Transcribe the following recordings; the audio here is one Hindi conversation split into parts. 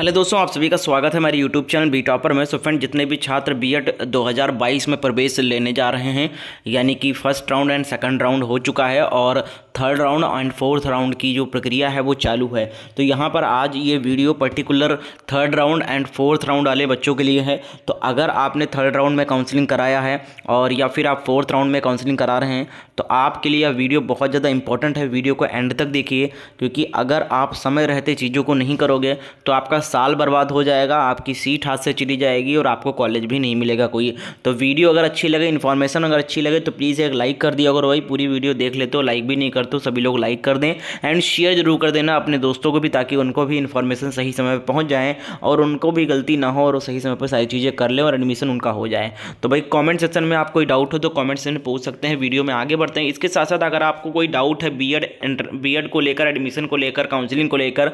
हेलो दोस्तों आप सभी का स्वागत है हमारे यूट्यूब चैनल बी टॉपर में सो फ्रेंड जितने भी छात्र बीएड 2022 में प्रवेश लेने जा रहे हैं यानी कि first round and second round हो चुका है और third round and fourth round की जो प्रक्रिया है वो चालू है तो यहाँ पर आज ये video particular third round and fourth round वाले बच्चों के लिए है तो अगर आपने थर्ड राउंड में काउंसलिंग कराया है और या फिर आप फोर्थ राउंड में काउंसलिंग करा रहे हैं तो आपके लिए यह वीडियो बहुत ज़्यादा इंपॉर्टेंट है वीडियो को एंड तक देखिए क्योंकि अगर आप समय रहते चीज़ों को नहीं करोगे तो आपका साल बर्बाद हो जाएगा आपकी सीट हाथ से चली जाएगी और आपको कॉलेज भी नहीं मिलेगा कोई तो वीडियो अगर अच्छी लगे इन्फॉर्मेशन अगर अच्छी लगे तो प्लीज़ एक लाइक कर दिया अगर भाई पूरी वीडियो देख लेते हो लाइक भी नहीं करते सभी लोग लाइक कर दें एंड शेयर जरूर कर देना अपने दोस्तों को भी ताकि उनको भी इन्फॉर्मेशन सही समय पर पहुँच जाए और उनको भी गलती ना हो और सही समय पर सारी चीज़ें कर लें और एडमिशन उनका हो जाए तो भाई कॉमेंट सेक्शन में आप कोई डाउट हो तो कॉमेंट सेक्शन में पूछ सकते हैं वीडियो में आगे बढ़ते हैं इसके साथ साथ अगर आपको कोई डाउट है बी एड बी एड को लेकर एडमिशन को लेकर काउंसिलिंग को लेकर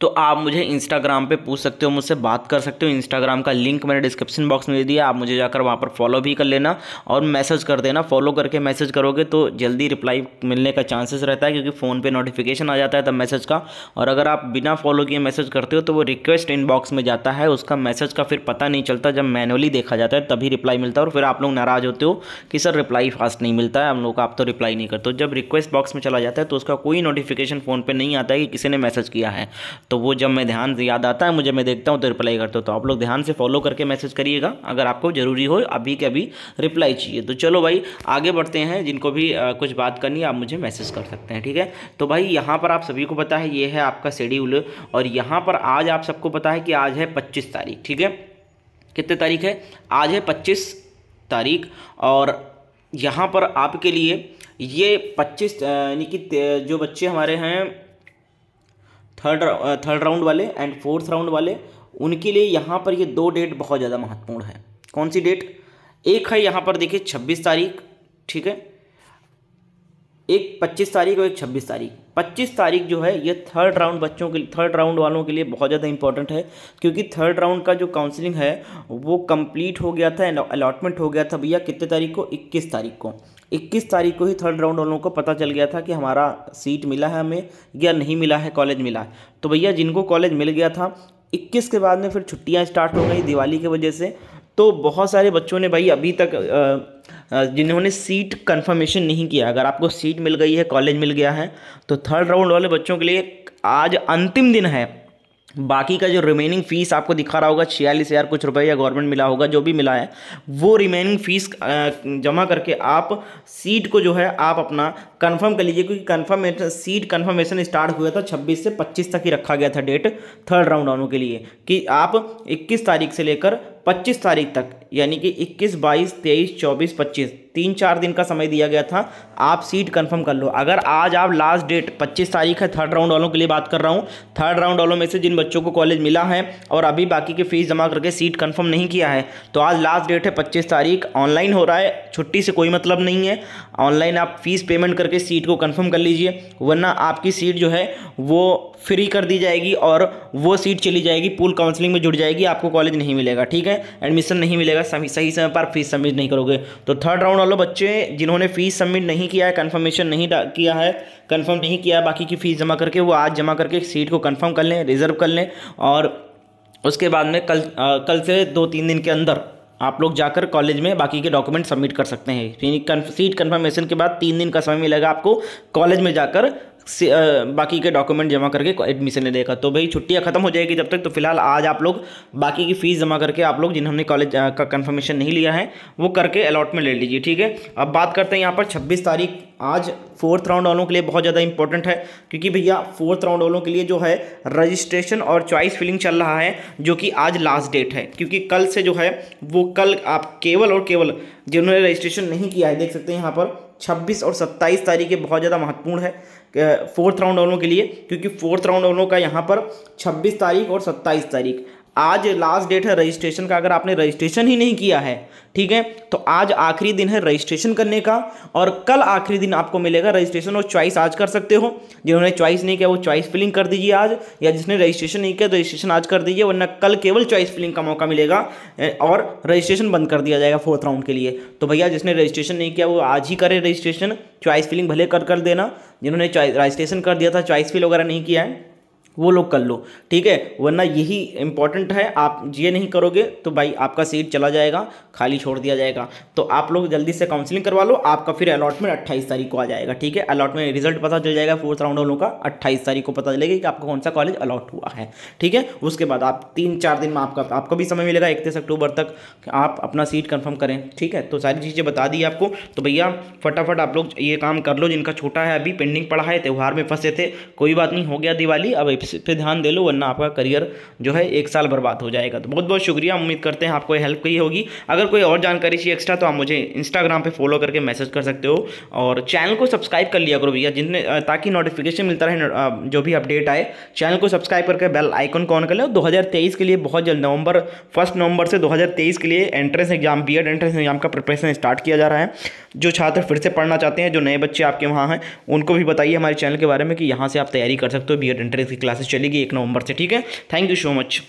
तो आप मुझे इंस्टाग्राम पे पूछ सकते हो मुझसे बात कर सकते हो इंस्टाग्राम का लिंक मैंने डिस्क्रिप्शन बॉक्स में दे दिया आप मुझे जाकर वहाँ पर फॉलो भी कर लेना और मैसेज कर देना फॉलो करके मैसेज करोगे तो जल्दी रिप्लाई मिलने का चांसेस रहता है क्योंकि फ़ोन पे नोटिफिकेशन आ जाता है तब मैसेज का और अगर आप बिना फॉलो किए मैसेज करते हो तो वो रिक्वेस्ट इनबॉक्स में जाता है उसका मैसेज का फिर पता नहीं चलता जब मैनुअली देखा जाता है तभी रिप्लाई मिलता है और फिर आप लोग नाराज़ होते हो कि सर रिप्लाई फास्ट नहीं मिलता है हम लोग आप तो रिप्लाई नहीं करते जब रिक्वेस्ट बॉक्स में चला जाता है तो उसका कोई नोटिफिकेशन फ़ोन पर नहीं आता है कि किसी ने मैसेज किया है तो वो जब मैं ध्यान याद आता है मुझे मैं देखता हूँ तो रिप्लाई करता हूँ तो आप लोग ध्यान से फॉलो करके मैसेज करिएगा अगर आपको ज़रूरी हो अभी के अभी रिप्लाई चाहिए तो चलो भाई आगे बढ़ते हैं जिनको भी कुछ बात करनी है आप मुझे मैसेज कर सकते हैं ठीक है तो भाई यहाँ पर आप सभी को पता है ये है आपका शेड्यूल और यहाँ पर आज आप सबको पता है कि आज है पच्चीस तारीख ठीक है कितने तारीख है आज है पच्चीस तारीख और यहाँ पर आपके लिए ये पच्चीस यानी कि जो बच्चे हमारे हैं थर्ड थर्ड राउंड वाले एंड फोर्थ राउंड वाले उनके लिए यहाँ पर ये दो डेट बहुत ज़्यादा महत्वपूर्ण है कौन सी डेट एक है यहाँ पर देखिए छब्बीस तारीख ठीक है एक पच्चीस तारीख और एक छब्बीस तारीख पच्चीस तारीख जो है ये थर्ड राउंड बच्चों के थर्ड राउंड वालों के लिए बहुत ज़्यादा इंपॉर्टेंट है क्योंकि थर्ड राउंड का जो काउंसलिंग है वो कंप्लीट हो गया था अलॉटमेंट हो गया था भैया कितने तारीख को इक्कीस तारीख को 21 तारीख को ही थर्ड राउंड वालों को पता चल गया था कि हमारा सीट मिला है हमें या नहीं मिला है कॉलेज मिला है तो भैया जिनको कॉलेज मिल गया था 21 के बाद में फिर छुट्टियां स्टार्ट हो गई दिवाली की वजह से तो बहुत सारे बच्चों ने भाई अभी तक जिन्होंने सीट कंफर्मेशन नहीं किया अगर आपको सीट मिल गई है कॉलेज मिल गया है तो थर्ड राउंड वाले बच्चों के लिए आज अंतिम दिन है बाकी का जो रिमेनिंग फीस आपको दिखा रहा होगा छियालीस हज़ार कुछ रुपए या गवर्नमेंट मिला होगा जो भी मिला है वो रिमेनिंग फीस जमा करके आप सीट को जो है आप अपना कंफर्म कर लीजिए क्योंकि कंफर्मेशन सीट कंफर्मेशन स्टार्ट हुआ था 26 से 25 तक ही रखा गया था डेट थर्ड राउंड वालों के लिए कि आप 21 तारीख से लेकर 25 तारीख तक यानी कि 21, 22, 23, 24, 25 तीन चार दिन का समय दिया गया था आप सीट कंफर्म कर लो अगर आज आप लास्ट डेट 25 तारीख है थर्ड राउंड वालों के लिए बात कर रहा हूँ थर्ड राउंड वालों में से जिन बच्चों को कॉलेज मिला है और अभी बाकी की फ़ीस जमा करके सीट कन्फर्म नहीं किया है तो आज लास्ट डेट है पच्चीस तारीख ऑनलाइन हो रहा है छुट्टी से कोई मतलब नहीं है ऑनलाइन आप फ़ीस पेमेंट करके सीट को कन्फर्म कर लीजिए वरना आपकी सीट जो है वो फ्री कर दी जाएगी और वो सीट चली जाएगी पूल काउंसलिंग में जुड़ जाएगी आपको कॉलेज नहीं मिलेगा ठीक है में एडमिशन नहीं मिलेगा सही सही समय पर फीस सबमिट नहीं करोगे तो थर्ड राउंड वालों बच्चे जिन्होंने फीस सबमिट नहीं किया है कन्फर्मेशन नहीं किया है कन्फर्म नहीं किया है बाकी की फ़ीस जमा करके वो आज जमा करके सीट को कन्फर्म कर लें रिजर्व कर लें और उसके बाद में कल आ, कल से दो तीन दिन के अंदर आप लोग जाकर कॉलेज में बाकी के डॉक्यूमेंट सबमिट कर सकते हैं सीट कन्फर्मेशन के बाद तीन दिन का समय मिलेगा आपको कॉलेज में जाकर से बाकी के डॉक्यूमेंट जमा करके एडमिशन ले लेगा तो भाई छुट्टियाँ खत्म हो जाएगी जब तक तो फिलहाल आज आप लोग बाकी की फ़ीस जमा करके आप लोग जिन्होंने कॉलेज का कन्फर्मेशन नहीं लिया है वो करके अलॉटमेंट ले लीजिए ठीक है अब बात करते हैं यहाँ पर छब्बीस तारीख आज फोर्थ राउंड वालों के लिए बहुत ज़्यादा इंपॉर्टेंट है क्योंकि भैया फोर्थ राउंड वालों के लिए जो है रजिस्ट्रेशन और चॉइस फिलिंग चल रहा है जो कि आज लास्ट डेट है क्योंकि कल से जो है वो कल आप केवल और केवल जिन्होंने रजिस्ट्रेशन नहीं किया है देख सकते हैं यहाँ पर 26 और 27 तारीखें बहुत ज़्यादा महत्वपूर्ण है फोर्थ राउंड वालों के लिए क्योंकि फोर्थ राउंड वालों का यहाँ पर छब्बीस तारीख और सत्ताईस तारीख आज लास्ट डेट है रजिस्ट्रेशन का अगर आपने रजिस्ट्रेशन ही नहीं किया है ठीक है तो आज आखिरी दिन है रजिस्ट्रेशन करने का और कल आखिरी दिन आपको मिलेगा रजिस्ट्रेशन और चॉइस आज कर सकते हो जिन्होंने चॉइस नहीं किया वो चॉइस फिलिंग कर दीजिए आज या जिसने रजिस्ट्रेशन नहीं किया रजिस्ट्रेशन तो आज कर दीजिए वरना कल केवल चॉइस फिलिंग का मौका मिलेगा और रजिस्ट्रेशन बंद कर दिया जाएगा फोर्थ राउंड के लिए तो भैया जिसने रजिस्ट्रेशन नहीं किया वो आज ही करे रजिस्ट्रेशन चॉइस फिलिंग भले कर कर देना जिन्होंने रजिस्ट्रेशन कर दिया था चॉइस फिल वगैरह नहीं किया है वो लोग कर लो ठीक है वरना यही इंपॉर्टेंट है आप ये नहीं करोगे तो भाई आपका सीट चला जाएगा खाली छोड़ दिया जाएगा तो आप लोग जल्दी से काउंसलिंग करवा लो आपका फिर अलॉटमेंट अट्ठाईस तारीख को आ जाएगा ठीक है अलॉटमेंट रिजल्ट पता चल जाएगा फोर्थ राउंड वालों का अट्ठाईस तारीख को पता चलेगा कि आपका कौन सा कॉलेज अलॉट हुआ है ठीक है उसके बाद आप तीन चार दिन में आपका आपको भी समय मिलेगा इकतीस अक्टूबर तक आप अपना सीट कन्फर्म करें ठीक है तो सारी चीज़ें बता दी आपको तो भैया फटाफट आप लोग ये काम कर लो जिनका छोटा है अभी पेंडिंग पड़ा है त्यौहार में फंसे थे कोई बात नहीं हो गया दिवाली अब इस पे ध्यान दे लो वरना आपका करियर जो है एक साल बर्बाद हो जाएगा तो बहुत बहुत शुक्रिया उम्मीद करते हैं आपको हेल्प की होगी अगर कोई और जानकारी चाहिए एक्स्ट्रा तो आप मुझे इंस्टाग्राम पर फॉलो करके मैसेज कर सकते हो और चैनल को सब्सक्राइब कर लिया करो भैया जिनने ताकि नोटिफिकेशन मिलता रहे जो भी अपडेट आए चैनल को सब्सक्राइब करके बेल आइकन को ऑन कर लो दो के लिए बहुत जल्द नवंबर फर्स्ट नवंबर से 2023 के लिए entrance exam B entrance exam का प्रिपरेशन स्टार्ट किया जा रहा है जो छात्र फिर से पढ़ना चाहते हैं जो नए बच्चे आपके वहाँ हैं उनको भी बताइए हमारे चैनल के बारे में कि यहाँ से आप तैयारी कर सकते हो बी एंट्रेंस की क्लास क्लासेस चलेगी एक नवंबर से ठीक है थैंक यू सो मच